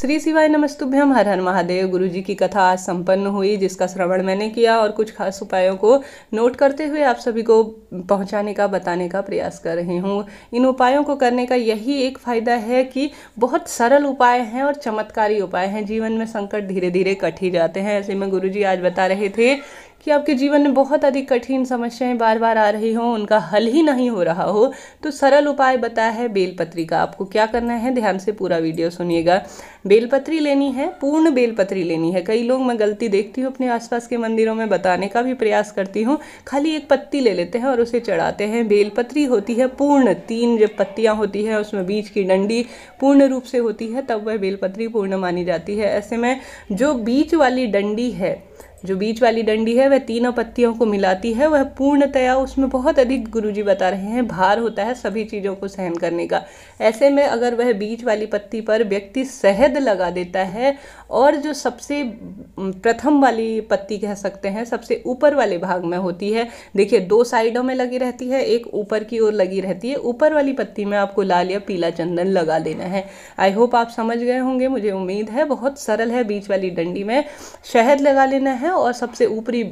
श्री शिवाय नमस्तुभ्यम हर हर महादेव गुरु जी की कथा आज संपन्न हुई जिसका श्रवण मैंने किया और कुछ खास उपायों को नोट करते हुए आप सभी को पहुंचाने का बताने का प्रयास कर रही हूँ इन उपायों को करने का यही एक फ़ायदा है कि बहुत सरल उपाय हैं और चमत्कारी उपाय हैं जीवन में संकट धीरे धीरे कट ही जाते हैं ऐसे में गुरु जी आज बता रहे थे कि आपके जीवन में बहुत अधिक कठिन समस्याएं बार बार आ रही हों उनका हल ही नहीं हो रहा हो तो सरल उपाय बताया है बेलपत्री का आपको क्या करना है ध्यान से पूरा वीडियो सुनिएगा बेलपत्री लेनी है पूर्ण बेलपत्री लेनी है कई लोग मैं गलती देखती हूँ अपने आसपास के मंदिरों में बताने का भी प्रयास करती हूँ खाली एक पत्ती ले लेते हैं और उसे चढ़ाते हैं बेलपत्री होती है पूर्ण तीन जब पत्तियाँ होती है उसमें बीज की डंडी पूर्ण रूप से होती है तब वह बेलपत्री पूर्ण मानी जाती है ऐसे में जो बीच वाली डंडी है जो बीच वाली डंडी है वह तीनों पत्तियों को मिलाती है वह पूर्णतया उसमें बहुत अधिक गुरुजी बता रहे हैं भार होता है सभी चीज़ों को सहन करने का ऐसे में अगर वह बीच वाली पत्ती पर व्यक्ति शहद लगा देता है और जो सबसे प्रथम वाली पत्ती कह सकते हैं सबसे ऊपर वाले भाग में होती है देखिए दो साइडों में लगी रहती है एक ऊपर की ओर लगी रहती है ऊपर वाली पत्ती में आपको लाल या पीला चंदन लगा देना है आई होप आप समझ गए होंगे मुझे उम्मीद है बहुत सरल है बीच वाली डंडी में शहद लगा लेना है है और सबसे ऊपरी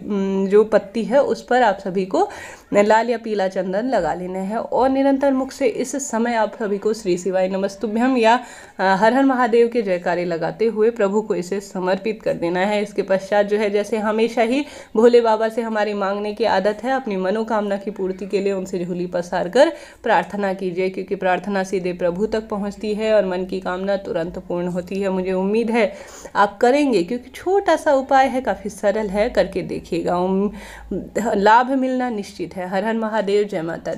जो पत्ती है उस पर आप सभी को लाल या पीला चंदन लगा लेना है और निरंतर मुख से इस समय आप सभी को श्री शिवाय नमस्तुभ्यम या हर हर महादेव के जयकारे लगाते हुए प्रभु को इसे समर्पित कर देना है इसके पश्चात जो है जैसे हमेशा ही भोले बाबा से हमारी मांगने की आदत है अपनी मनोकामना की पूर्ति के लिए उनसे झूली पसार कर प्रार्थना कीजिए क्योंकि प्रार्थना सीधे प्रभु तक पहुँचती है और मन की कामना तुरंत पूर्ण होती है मुझे उम्मीद है आप करेंगे क्योंकि छोटा सा उपाय है काफ़ी सरल है करके देखिएगा लाभ मिलना निश्चित है हर हर महादेव जय माता दी